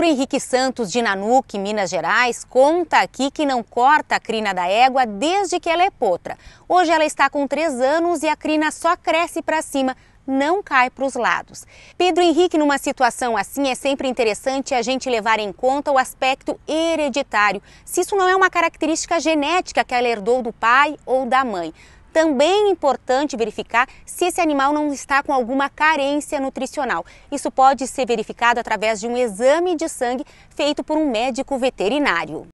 Pedro Henrique Santos de Nanuque, Minas Gerais, conta aqui que não corta a crina da égua desde que ela é potra. Hoje ela está com 3 anos e a crina só cresce para cima, não cai para os lados. Pedro Henrique, numa situação assim, é sempre interessante a gente levar em conta o aspecto hereditário, se isso não é uma característica genética que ela herdou do pai ou da mãe também é importante verificar se esse animal não está com alguma carência nutricional. Isso pode ser verificado através de um exame de sangue feito por um médico veterinário.